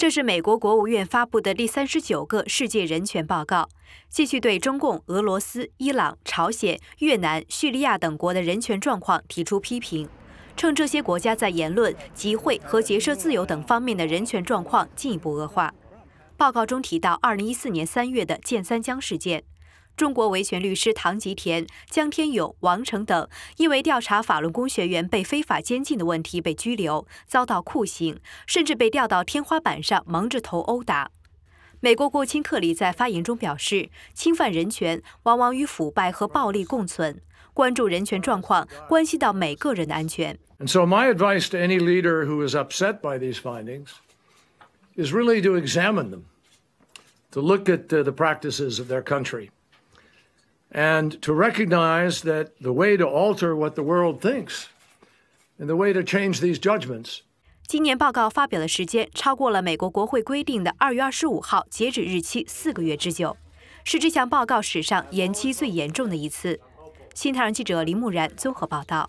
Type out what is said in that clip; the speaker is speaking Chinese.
这是美国国务院发布的第三十九个世界人权报告，继续对中共、俄罗斯、伊朗、朝鲜、越南、叙利亚等国的人权状况提出批评，称这些国家在言论、集会和结社自由等方面的人权状况进一步恶化。报告中提到，二零一四年三月的建三江事件。中国维权律师唐吉田、江天勇、王成等，因为调查法轮功学员被非法监禁的问题被拘留，遭到酷刑，甚至被吊到天花板上蒙着头殴打。美国国务卿克里在发言中表示：“侵犯人权往往与腐败和暴力共存，关注人权状况关系到每个人的安全。” and to recognize that the way to alter what the world thinks and the way to change these judgments 今年报告发表的时间超过了美国国会规定的二月二十五号截止日期四个月之久是这项报告史上延期最严重的一次新太阳记者林木然综合报道